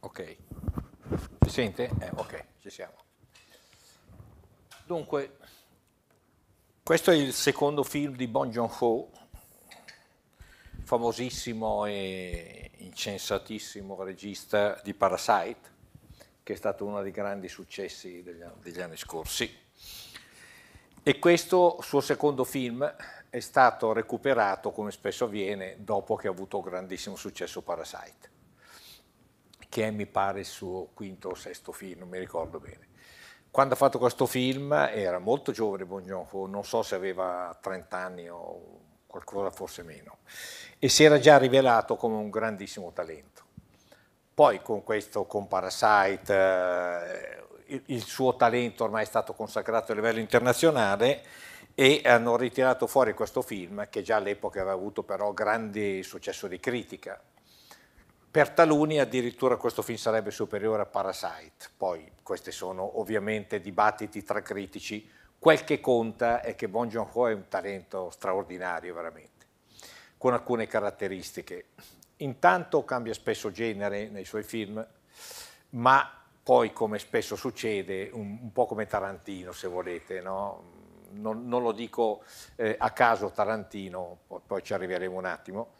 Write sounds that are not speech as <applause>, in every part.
Ok, si sente? Eh, ok, ci siamo. Dunque, questo è il secondo film di Bon Joon-ho, famosissimo e incensatissimo regista di Parasite, che è stato uno dei grandi successi degli, degli anni scorsi. E questo suo secondo film è stato recuperato, come spesso avviene, dopo che ha avuto grandissimo successo Parasite che è mi pare il suo quinto o sesto film, non mi ricordo bene. Quando ha fatto questo film era molto giovane Bongiorno, non so se aveva 30 anni o qualcosa forse meno, e si era già rivelato come un grandissimo talento. Poi con questo, con Parasite, eh, il, il suo talento ormai è stato consacrato a livello internazionale e hanno ritirato fuori questo film che già all'epoca aveva avuto però grande successo di critica per taluni addirittura questo film sarebbe superiore a Parasite, poi questi sono ovviamente dibattiti tra critici, quel che conta è che Bon Joon-ho è un talento straordinario veramente, con alcune caratteristiche. Intanto cambia spesso genere nei suoi film, ma poi come spesso succede, un, un po' come Tarantino se volete, no? non, non, lo dico eh, a caso Tarantino, poi, poi ci arriveremo un attimo,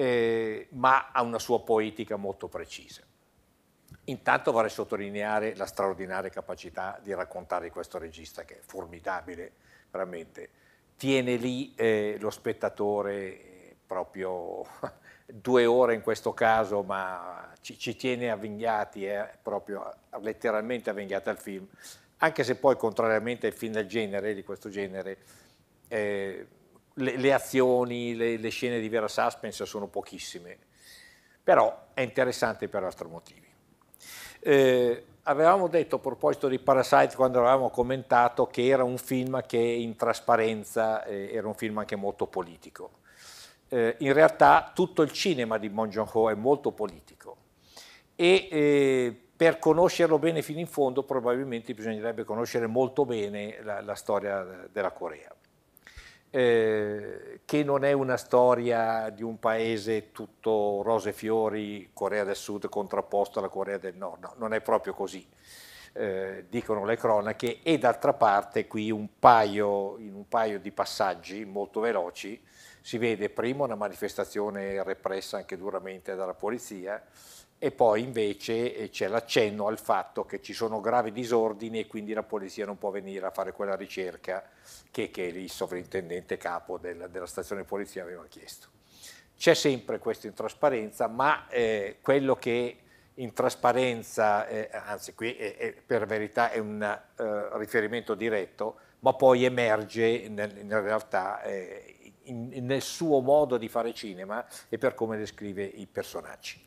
eh, ma ha una sua poetica molto precisa. Intanto vorrei sottolineare la straordinaria capacità di raccontare questo regista, che è formidabile, veramente. Tiene lì eh, lo spettatore eh, proprio <laughs> due ore in questo caso, ma ci, ci tiene avvinghiati, eh, proprio letteralmente avvinghiati al film, anche se poi, contrariamente ai film del genere, di questo genere, eh, le, le azioni, le, le, scene di vera suspense sono pochissime, però è interessante per altri motivi. Eh, avevamo detto a proposito di Parasite quando avevamo commentato che era un film che in trasparenza eh, era un film anche molto politico. Eh, in realtà tutto il cinema di Mon Joon-ho è molto politico e eh, per conoscerlo bene fino in fondo probabilmente bisognerebbe conoscere molto bene la, la storia della Corea. Eh, che non è una storia di un paese tutto rose e fiori, Corea del Sud contrapposta alla Corea del Nord, no, non è proprio così, eh, dicono le cronache, e d'altra parte qui un paio, in un paio di passaggi molto veloci si vede prima una manifestazione repressa anche duramente dalla polizia, e poi invece eh, c'è l'accenno al fatto che ci sono gravi disordini e quindi la polizia non può venire a fare quella ricerca che, che il sovrintendente capo della, della stazione polizia aveva chiesto. C'è sempre questo in trasparenza, ma eh, quello che in trasparenza, eh, anzi qui è, eh, è, eh, per verità è un eh, riferimento diretto, ma poi emerge nel, in realtà in, nel suo modo di fare cinema e per come descrive i personaggi.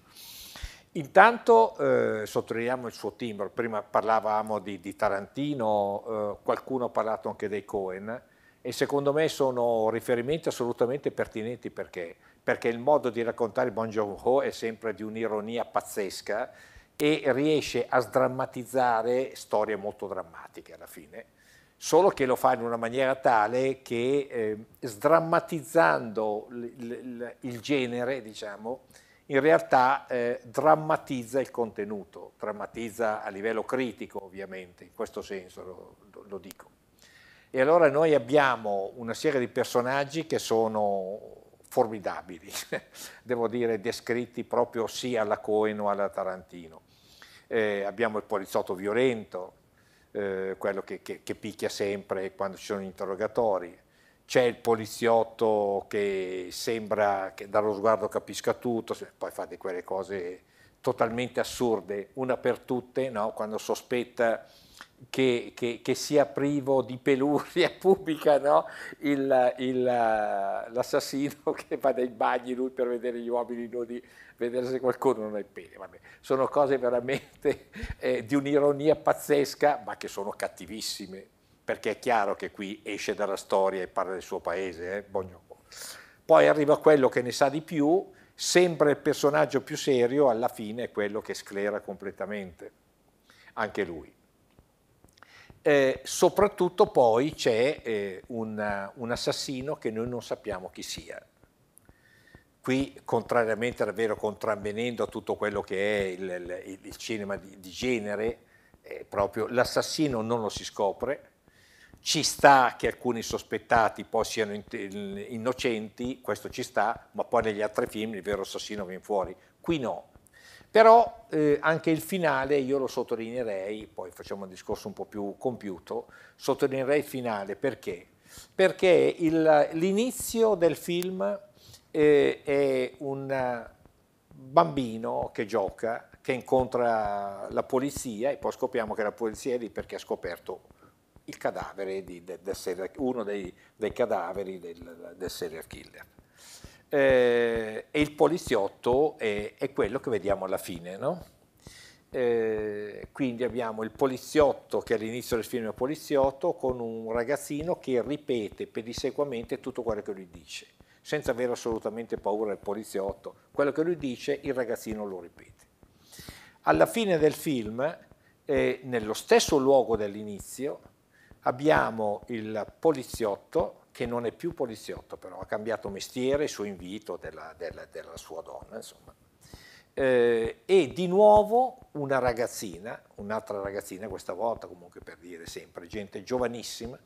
Intanto eh, sottolineiamo il suo timbro, prima parlavamo di, di Tarantino, eh, qualcuno ha parlato anche dei Cohen e secondo me sono riferimenti assolutamente pertinenti perché, perché il modo di raccontare Bon Joon-ho è sempre di un'ironia pazzesca e riesce a sdrammatizzare storie molto drammatiche alla fine, solo che lo fa in una maniera tale che eh, sdrammatizzando l, l, il genere, diciamo, in realtà eh, drammatizza il contenuto, drammatizza a livello critico ovviamente, in questo senso lo, lo, dico. E allora noi abbiamo una serie di personaggi che sono formidabili, <laughs> devo dire, descritti proprio sia alla Cohen o alla Tarantino. Eh, abbiamo il poliziotto violento, eh, quello che, che, che, picchia sempre quando ci sono interrogatori, c'è il poliziotto che sembra che dallo sguardo capisca tutto, poi fa di quelle cose totalmente assurde, una per tutte, no? quando sospetta che, che, che, sia privo di peluria <laughs> pubblica no? l'assassino <laughs> che va nei bagni lui per vedere gli uomini nudi, vedere se qualcuno non ha il pene. Vabbè. Sono cose veramente eh, di un'ironia pazzesca, ma che sono cattivissime perché è chiaro che qui esce dalla storia e parla del suo paese, eh? Bognobo. Poi arriva quello che ne sa di più, sempre il personaggio più serio, alla fine è quello che sclera completamente, anche lui. Eh, soprattutto poi c'è eh, un, un assassino che noi non sappiamo chi sia, qui contrariamente davvero contravvenendo a tutto quello che è il, il, il cinema di, di genere, eh, proprio l'assassino non lo si scopre, ci sta che alcuni sospettati poi siano innocenti, questo ci sta, ma poi negli altri film il vero assassino viene fuori. Qui no. Però eh, anche il finale io lo sottolineerei, poi facciamo un discorso un po' più compiuto, sottolineerei il finale perché? Perché il, l'inizio del film eh, è un bambino che gioca, che incontra la polizia e poi scopriamo che la polizia è lì perché ha scoperto il cadavere di, de, de serial, uno dei, dei cadaveri del, del, serial killer. Eh, e il poliziotto è, è, quello che vediamo alla fine, no? eh, quindi abbiamo il poliziotto che all'inizio del film è poliziotto con un ragazzino che ripete pedissequamente tutto quello che lui dice, senza avere assolutamente paura del poliziotto. Quello che lui dice il ragazzino lo ripete. Alla fine del film, eh, nello stesso luogo dell'inizio, Abbiamo il poliziotto, che non è più poliziotto però, ha cambiato mestiere su invito della, della, della sua donna, insomma. Eh, e di nuovo una ragazzina, un'altra ragazzina, questa volta comunque per dire sempre, gente giovanissima,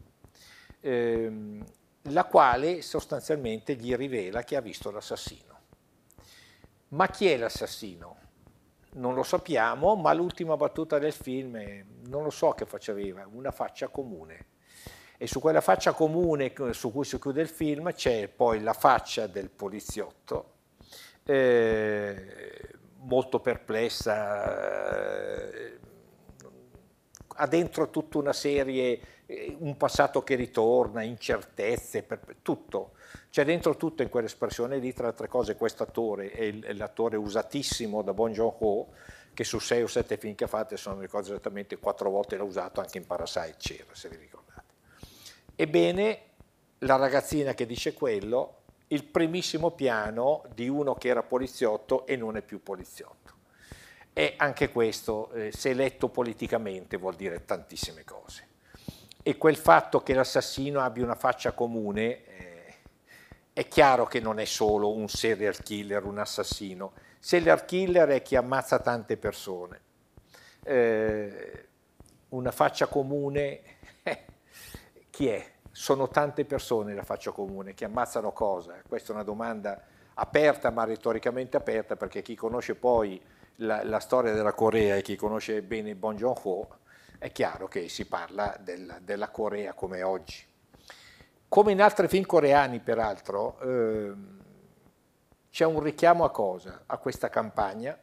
ehm, la quale sostanzialmente gli rivela che ha visto l'assassino. Ma chi è l'assassino? non lo sappiamo, ma l'ultima battuta del film, eh, non lo so che faccia aveva, una faccia comune. E su quella faccia comune su cui si chiude il film c'è poi la faccia del poliziotto, eh, molto perplessa, eh, ha dentro tutta una serie, eh, un passato che ritorna, incertezze, per, tutto. C'è dentro tutto in quell'espressione lì, tra altre cose, quest'attore è l'attore usatissimo da Bon Joon-ho, che su sei o sette film che ha fatto, se non mi ricordo esattamente, quattro volte l'ha usato, anche in Parasite c'era, se vi ricordate. Ebbene, la ragazzina che dice quello, il primissimo piano di uno che era poliziotto e non è più poliziotto. E anche questo, eh, se letto politicamente, vuol dire tantissime cose. E quel fatto che l'assassino abbia una faccia comune... Eh, è chiaro che non è solo un serial killer, un assassino. Serial killer è chi ammazza tante persone. Eh, una faccia comune, <laughs> eh, chi è? Sono tante persone la faccia comune che ammazzano cosa? Questa è una domanda aperta ma retoricamente aperta perché chi conosce poi la, la storia della Corea e chi conosce bene Bong Joon-ho è chiaro che si parla della, della Corea come oggi come in altri film coreani peraltro, ehm, c'è un richiamo a cosa? A questa campagna,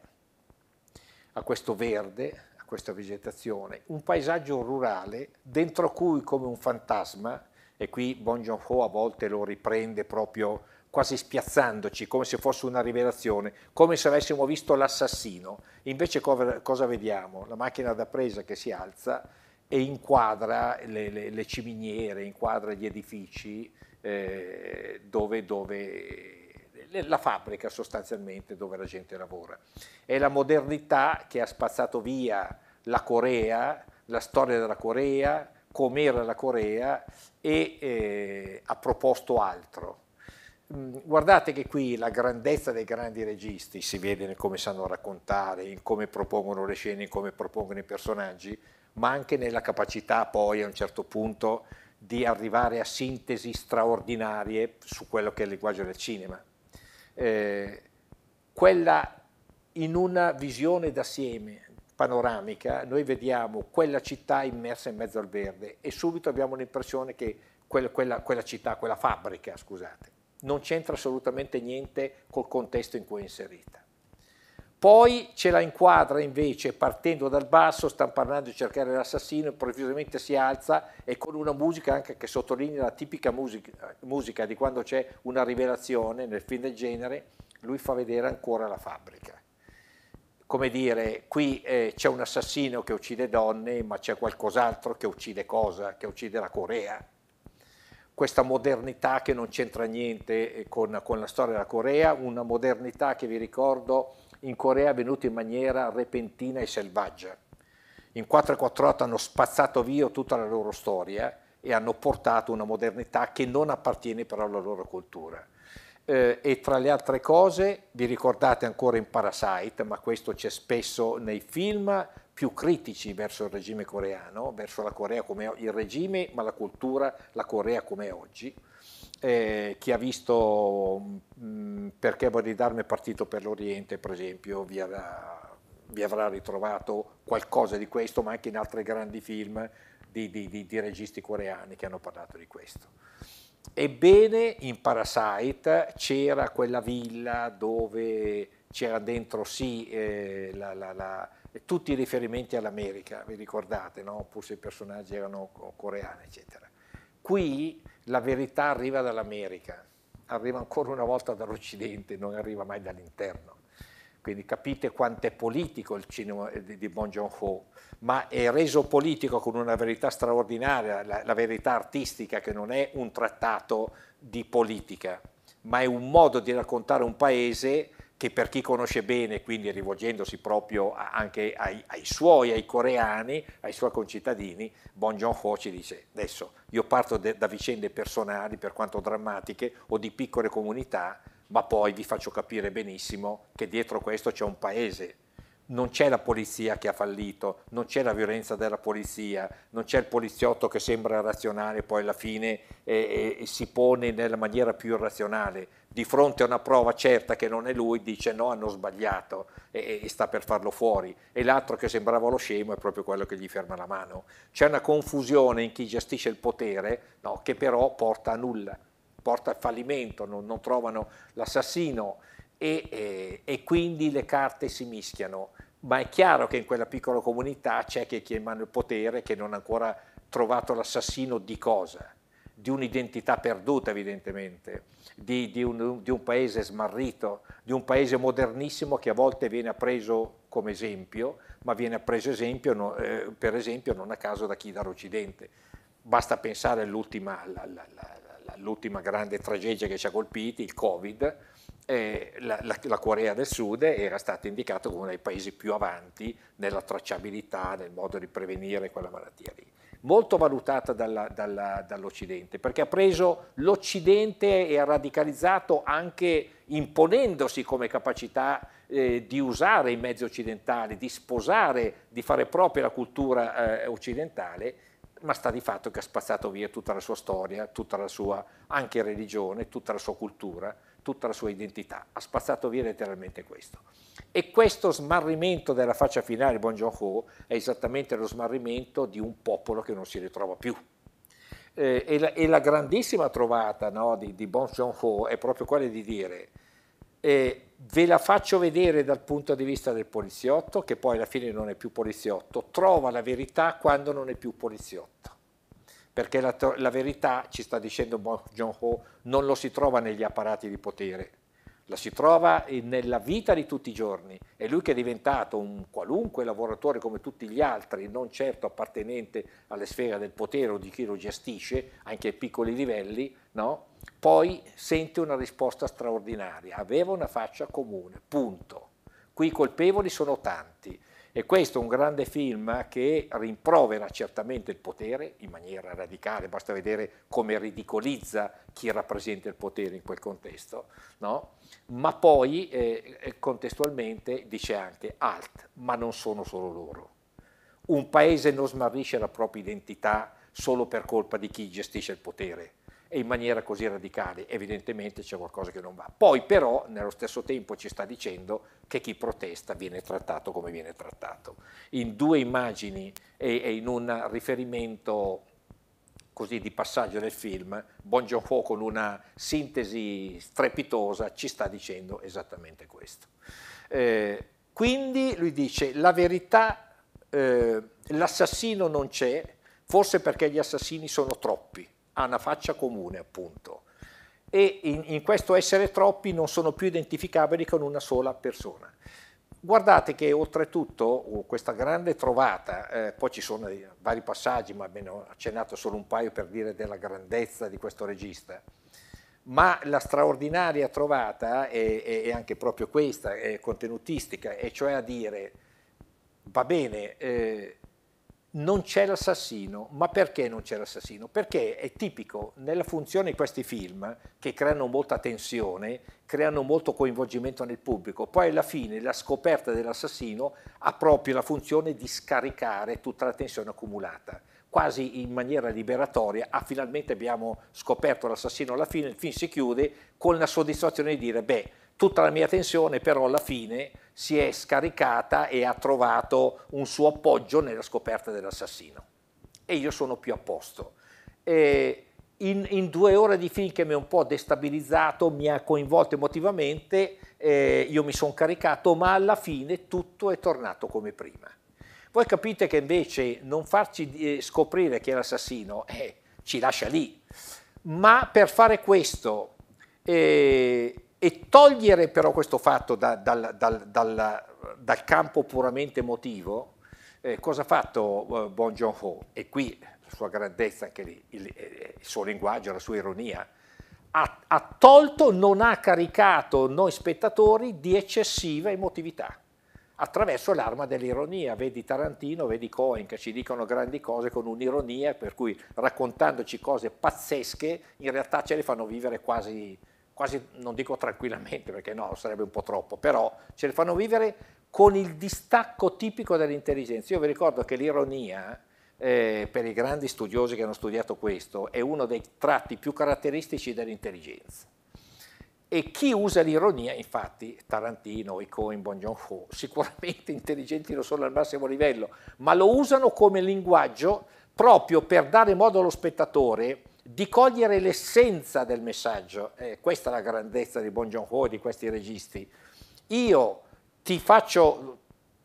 a questo verde, a questa vegetazione, un paesaggio rurale dentro cui come un fantasma, e qui Bon Joon-ho a volte lo riprende proprio quasi spiazzandoci, come se fosse una rivelazione, come se avessimo visto l'assassino. Invece cosa vediamo? La macchina da presa che si alza e inquadra le, le, le ciminiere, inquadra gli edifici eh, dove, dove la fabbrica sostanzialmente dove la gente lavora. È la modernità che ha spazzato via la Corea, la storia della Corea, com'era la Corea e eh, ha proposto altro. Mm, guardate che qui la grandezza dei grandi registi si vede nel come sanno raccontare, in come propongono le scene, in come propongono i personaggi, ma anche nella capacità poi a un certo punto di arrivare a sintesi straordinarie su quello che è il linguaggio del cinema. Eh, quella in una visione d'assieme panoramica noi vediamo quella città immersa in mezzo al verde e subito abbiamo l'impressione che quella, quella città, quella fabbrica, scusate, non c'entra assolutamente niente col contesto in cui è inserita. Poi ce la inquadra invece partendo dal basso, sta parlando di cercare l'assassino, improvvisamente si alza e con una musica anche che sottolinea la tipica musica, musica di quando c'è una rivelazione nel film del genere, lui fa vedere ancora la fabbrica. Come dire, qui eh, c'è un assassino che uccide donne, ma c'è qualcos'altro che uccide cosa? Che uccide la Corea questa modernità che non c'entra niente eh, con, con, la storia della Corea, una modernità che vi ricordo in Corea è venuta in maniera repentina e selvaggia. In 448 hanno spazzato via tutta la loro storia e hanno portato una modernità che non appartiene però alla loro cultura. Eh, e tra le altre cose vi ricordate ancora in Parasite, ma questo c'è spesso nei film, più critici verso il regime coreano, verso la Corea come il regime, ma la cultura, la Corea come è oggi. Eh, chi ha visto mh, mm, perché Bodidarma è partito per l'Oriente, per esempio, vi avrà, vi avrà, ritrovato qualcosa di questo, ma anche in altri grandi film di, di, di, di registi coreani che hanno parlato di questo. Ebbene, in Parasite c'era quella villa dove c'era dentro sì eh, la, la, la e tutti i riferimenti all'America, vi ricordate, no? oppure se i personaggi erano coreani, eccetera. Qui la verità arriva dall'America, arriva ancora una volta dall'Occidente, non arriva mai dall'interno. Quindi capite quanto è politico il cinema eh, di, di Bong Joon-ho, ma è reso politico con una verità straordinaria, la, la verità artistica che non è un trattato di politica, ma è un modo di raccontare un paese che per chi conosce bene, quindi rivolgendosi proprio anche ai, ai suoi, ai coreani, ai suoi concittadini, Bon Joon-ho ci dice adesso io parto de, da vicende personali per quanto drammatiche o di piccole comunità, ma poi vi faccio capire benissimo che dietro questo c'è un paese. Non c'è la polizia che ha fallito, non c'è la violenza della polizia, non c'è il poliziotto che sembra razionale e poi alla fine eh, eh, si pone nella maniera più irrazionale di fronte a una prova certa che non è lui dice no, hanno sbagliato e, e sta per farlo fuori. E l'altro che sembrava lo scemo è proprio quello che gli ferma la mano. C'è una confusione in chi gestisce il potere no, che però porta a nulla, porta al fallimento, non, non trovano l'assassino e, e, e quindi le carte si mischiano. Ma è chiaro che in quella piccola comunità c'è chi ha in mano il potere che non ha ancora trovato l'assassino di cosa di un'identità perduta evidentemente, di, di, un, di, un, paese smarrito, di un paese modernissimo che a volte viene preso come esempio, ma viene preso esempio, no, eh, per esempio non a caso da chi dall'Occidente. Basta pensare all'ultima, all'ultima grande tragedia che ci ha colpiti, il Covid, eh, la, la, la, Corea del Sud era stata indicata come uno dei paesi più avanti nella tracciabilità, nel modo di prevenire quella malattia lì molto valutata dalla, dalla, dall'Occidente, perché ha preso l'Occidente e ha radicalizzato anche imponendosi come capacità eh, di usare i mezzi occidentali, di sposare, di fare propria la cultura eh, occidentale, ma sta di fatto che ha spazzato via tutta la sua storia, tutta la sua anche religione, tutta la sua cultura tutta la sua identità, ha spazzato via letteralmente questo. E questo smarrimento della faccia finale, Bon Joon-ho, è esattamente lo smarrimento di un popolo che non si ritrova più. Eh, e, la, e, la, grandissima trovata no, di, di Bon Joon-ho è proprio quella di dire eh, ve la faccio vedere dal punto di vista del poliziotto, che poi alla fine non è più poliziotto, trova la verità quando non è più poliziotto perché la, la, verità, ci sta dicendo John Ho, non lo si trova negli apparati di potere, la si trova nella vita di tutti i giorni. È lui che è diventato un qualunque lavoratore come tutti gli altri, non certo appartenente alle sfere del potere o di chi lo gestisce, anche ai piccoli livelli, no? poi sente una risposta straordinaria. Aveva una faccia comune, punto. Qui i colpevoli sono tanti e questo è un grande film che rimprovera certamente il potere in maniera radicale, basta vedere come ridicolizza chi rappresenta il potere in quel contesto, no? ma poi eh, eh contestualmente dice anche alt, ma non sono solo loro. Un paese non smarrisce la propria identità solo per colpa di chi gestisce il potere, e in maniera così radicale, evidentemente c'è qualcosa che non va. Poi però nello stesso tempo ci sta dicendo che chi protesta viene trattato come viene trattato. In due immagini e, e in un riferimento così di passaggio del film, Bon joon con una sintesi strepitosa ci sta dicendo esattamente questo. Eh, quindi lui dice la verità, eh, l'assassino non c'è, forse perché gli assassini sono troppi, ha una faccia comune appunto e in, in questo essere troppi non sono più identificabili con una sola persona. Guardate che oltretutto questa grande trovata, eh, poi ci sono vari passaggi, ma abbiamo accennato solo un paio per dire della grandezza di questo regista, ma la straordinaria trovata è, è, è anche proprio questa, è contenutistica, e cioè a dire, va bene, eh, non c'è l'assassino. Ma perché non c'è l'assassino? Perché è tipico nella funzione di questi film, che creano molta tensione, creano molto coinvolgimento nel pubblico, poi alla fine la scoperta dell'assassino ha proprio la funzione di scaricare tutta la tensione accumulata quasi in maniera liberatoria, ah finalmente abbiamo scoperto l'assassino alla fine, il film si chiude con la soddisfazione di dire, beh, tutta la mia tensione però alla fine si è scaricata e ha trovato un suo appoggio nella scoperta dell'assassino. E io sono più a posto. E in, in, due ore di film che mi ha un po' destabilizzato, mi ha coinvolto emotivamente, eh, io mi sono caricato, ma alla fine tutto è tornato come prima. Voi capite che invece non farci eh, scoprire chi è l'assassino eh, ci lascia lì, ma per fare questo eh, e togliere però questo fatto da, dal, dal, dal, dal, campo puramente emotivo, eh, cosa ha fatto eh, Bon Joon-ho? E qui la sua grandezza, anche lì, il, eh, il, suo linguaggio, la sua ironia, ha, ha tolto, non ha caricato noi spettatori di eccessiva emotività attraverso l'arma dell'ironia. Vedi Tarantino, vedi Cohen che ci dicono grandi cose con un'ironia, per cui raccontandoci cose pazzesche, in realtà ce le fanno vivere quasi quasi, non dico tranquillamente perché no, sarebbe un po' troppo, però ce le fanno vivere con il distacco tipico dell'intelligenza. Io vi ricordo che l'ironia, eh, per i grandi studiosi che hanno studiato questo, è uno dei tratti più caratteristici dell'intelligenza. E chi usa l'ironia, infatti, Tarantino, i Cohen, Bon Joon-ho, <laughs> sicuramente intelligenti lo sono al massimo livello, ma lo usano come linguaggio proprio per dare modo allo spettatore di cogliere l'essenza del messaggio. Eh, questa è la grandezza di Bon Joon-ho e di questi registi. Io ti faccio,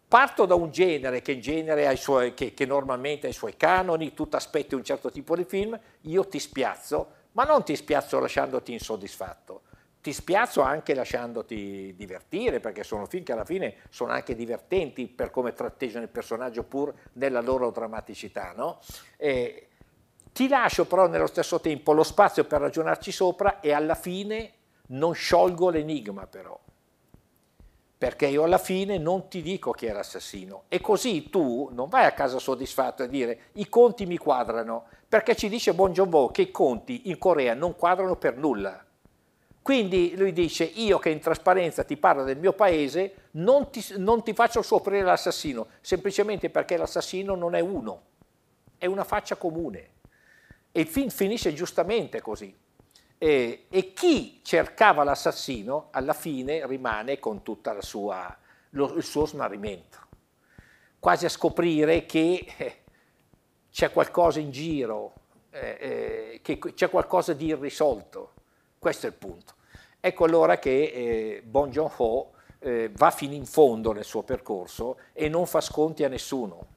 parto da un genere, che, in genere suoi, che, che normalmente ha i suoi canoni, tu ti aspetti un certo tipo di film, io ti spiazzo, ma non ti spiazzo lasciandoti insoddisfatto, ti spiazzo anche lasciandoti divertire, perché sono film che alla fine sono anche divertenti per come tratteggiano il personaggio pur nella loro drammaticità, no? Eh, ti lascio però nello stesso tempo lo spazio per ragionarci sopra e alla fine non sciolgo l'enigma però, perché io alla fine non ti dico chi è l'assassino e così tu non vai a casa soddisfatto a dire i conti mi quadrano, perché ci dice Bon Joon-ho che i conti in Corea non quadrano per nulla. Quindi lui dice io che in trasparenza ti parlo del mio paese non ti, non ti faccio scoprire l'assassino, semplicemente perché l'assassino non è uno, è una faccia comune. E il film finisce giustamente così. E, e chi cercava l'assassino alla fine rimane con tutto il suo smarrimento, quasi a scoprire che eh, c'è qualcosa in giro, eh, eh, che c'è qualcosa di irrisolto. Questo è il punto. Ecco allora che eh, Bon Joon-ho va fino in fondo nel suo percorso e non fa sconti a nessuno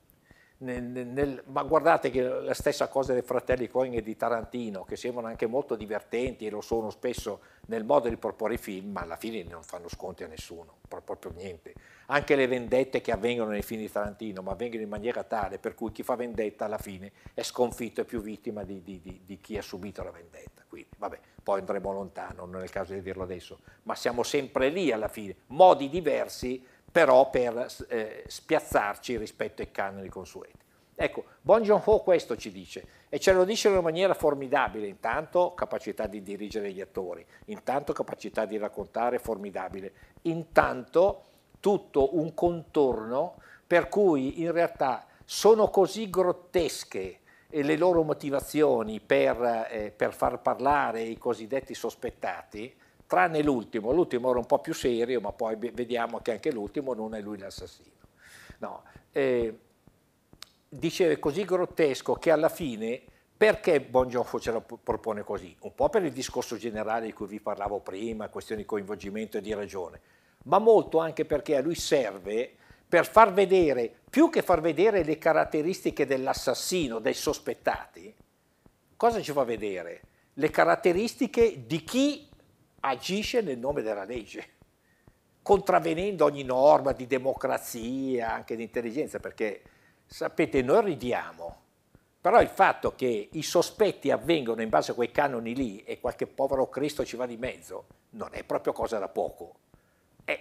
nel, nel, ma guardate che la stessa cosa dei fratelli Cohen e di Tarantino, che sembrano anche molto divertenti e lo sono spesso nel modo di proporre i film, ma alla fine non fanno sconti a nessuno, proprio niente. Anche le vendette che avvengono nei film di Tarantino, ma avvengono in maniera tale per cui chi fa vendetta alla fine è sconfitto e più vittima di, di, di, di chi ha subito la vendetta. Quindi, vabbè, poi andremo lontano, non è il caso di dirlo adesso, ma siamo sempre lì alla fine, modi diversi però per eh, spiazzarci rispetto ai canoni consueti. Ecco, Bon Joon-ho questo ci dice, e ce lo dice in una maniera formidabile, intanto capacità di dirigere gli attori, intanto capacità di raccontare formidabile, intanto tutto un contorno per cui in realtà sono così grottesche eh, le loro motivazioni per, eh, per far parlare i cosiddetti sospettati, tranne l'ultimo, l'ultimo era un po' più serio, ma poi vediamo che anche l'ultimo non è lui l'assassino. No. Eh, dice così grottesco che alla fine perché Bongiorno ce lo propone così? Un po' per il discorso generale di cui vi parlavo prima, questione di coinvolgimento e di ragione, ma molto anche perché a lui serve per far vedere, più che far vedere le caratteristiche dell'assassino, dei sospettati, cosa ci fa vedere? Le caratteristiche di chi agisce nel nome della legge, contravenendo ogni norma di democrazia, anche di intelligenza, perché sapete, noi ridiamo, però il fatto che i sospetti avvengono in base a quei canoni lì e qualche povero Cristo ci va di mezzo, non è proprio cosa da poco. Eh,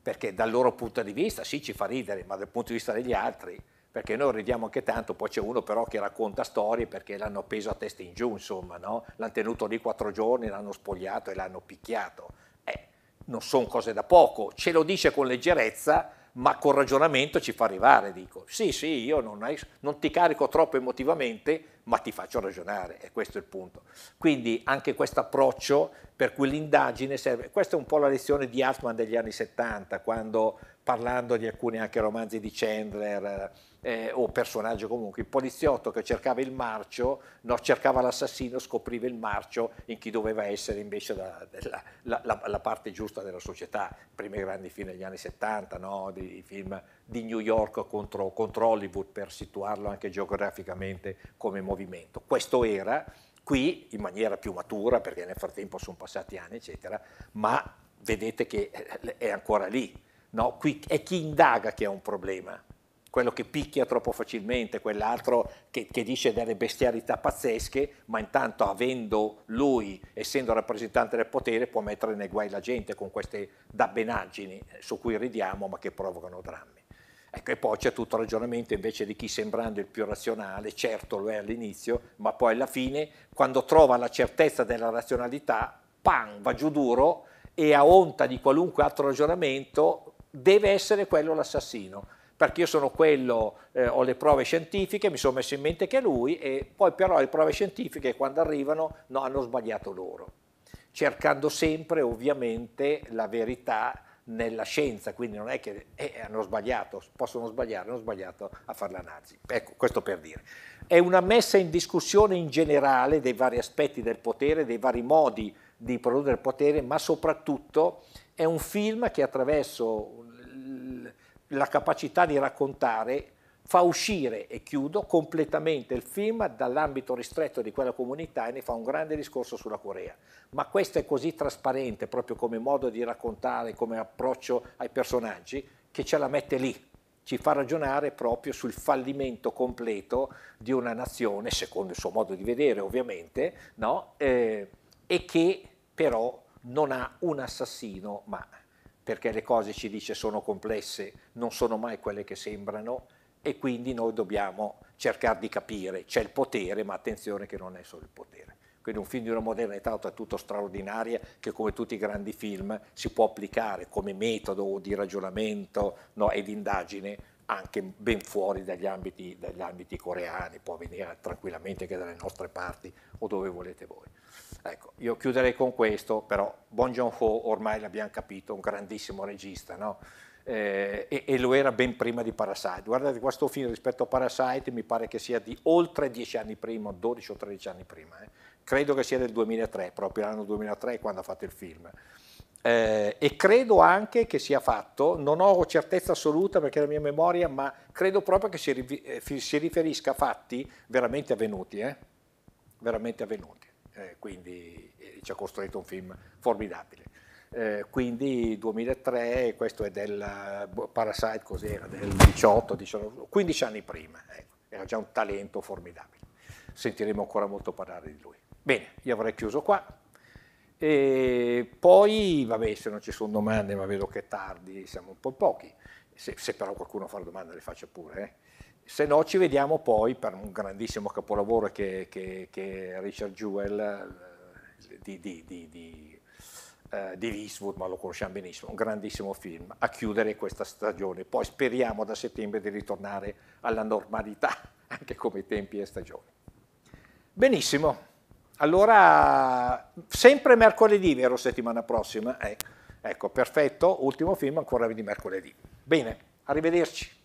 perché dal loro punto di vista sì ci fa ridere, ma dal punto di vista degli altri perché noi ridiamo anche tanto, poi c'è uno però che racconta storie perché l'hanno appeso a testa in giù, insomma, no? l'hanno tenuto lì quattro giorni, l'hanno spogliato e l'hanno picchiato. Eh, non sono cose da poco, ce lo dice con leggerezza, ma con ragionamento ci fa arrivare, dico, sì, sì, io non, hai, non ti carico troppo emotivamente, ma ti faccio ragionare, e questo è il punto. Quindi anche questo approccio per cui l'indagine serve, questa è un po' la lezione di Hartmann degli anni 70, quando parlando di alcuni anche romanzi di Chandler eh, o personaggi comunque. Il poliziotto che cercava il marcio, no, cercava l'assassino, scopriva il marcio in chi doveva essere invece la, la, la, la parte giusta della società. I primi grandi film degli anni 70, no? di, i film di New York contro, contro Hollywood per situarlo anche geograficamente come movimento. Questo era qui in maniera più matura, perché nel frattempo sono passati anni, eccetera, ma vedete che eh, è ancora lì No, qui è chi indaga che ha un problema, quello che picchia troppo facilmente, quell'altro che, che, dice delle bestialità pazzesche, ma intanto avendo lui, essendo rappresentante del potere, può mettere nei guai la gente con queste dabbenaggini eh, su cui ridiamo ma che provocano drammi. Ecco, e poi c'è tutto il ragionamento invece di chi sembrando il più razionale, certo lo è all'inizio, ma poi alla fine, quando trova la certezza della razionalità, pam, va giù duro e a onta di qualunque altro ragionamento deve essere quello l'assassino, perché io sono quello, eh, ho le prove scientifiche, mi sono messo in mente che è lui, e poi però le prove scientifiche quando arrivano no, hanno sbagliato loro, cercando sempre ovviamente la verità nella scienza, quindi non è che eh, hanno sbagliato, possono sbagliare, hanno sbagliato a farla nazi. Ecco, questo per dire. È una messa in discussione in generale dei vari aspetti del potere, dei vari modi di produrre il potere, ma soprattutto è un film che attraverso la capacità di raccontare fa uscire, e chiudo, completamente il film dall'ambito ristretto di quella comunità e ne fa un grande discorso sulla Corea. Ma questo è così trasparente proprio come modo di raccontare, come approccio ai personaggi, che ce la mette lì, ci fa ragionare proprio sul fallimento completo di una nazione, secondo il suo modo di vedere ovviamente, no? eh, e che però non ha un assassino, ma perché le cose ci dice sono complesse, non sono mai quelle che sembrano e quindi noi dobbiamo cercare di capire, c'è il potere, ma attenzione che non è solo il potere. Quindi un film di una modernità oltretutto straordinaria che come tutti i grandi film si può applicare come metodo di ragionamento no, e di indagine anche ben fuori dagli ambiti, dagli ambiti, coreani, può venire tranquillamente anche dalle nostre parti o dove volete voi. Ecco, io chiuderei con questo, però Bon Joon-ho ormai l'abbiamo capito, un grandissimo regista, no? eh, e, e, lo era ben prima di Parasite. Guardate, questo film rispetto a Parasite mi pare che sia di oltre 10 anni prima, 12 o 13 anni prima. Eh? Credo che sia del 2003, proprio l'anno 2003 quando ha fatto il film eh, e credo anche che sia fatto, non ho certezza assoluta perché è la mia memoria, ma credo proprio che si, eh, si riferisca a fatti veramente avvenuti, eh? veramente avvenuti. Eh, quindi eh, ci ha costruito un film formidabile. Eh, quindi 2003, questo è del boh, Parasite, cos'era, del 18, 19, 15 anni prima, ecco. era già un talento formidabile. Sentiremo ancora molto parlare di lui. Bene, io avrei chiuso qua. E poi, vabbè, se non ci sono domande, ma vedo che è tardi, siamo un po' pochi. Se, se però qualcuno fa domande le faccia pure. Eh. Se no ci vediamo poi per un grandissimo capolavoro che, che, che Richard Jewell eh, di, di, di, di eh, di Eastwood, ma lo conosciamo benissimo, un grandissimo film, a chiudere questa stagione. Poi speriamo da settembre di ritornare alla normalità, <laughs> anche come tempi e stagioni. Benissimo. Allora, sempre mercoledì, vero, settimana prossima? Eh, ecco, perfetto, ultimo film ancora di mercoledì. Bene, arrivederci.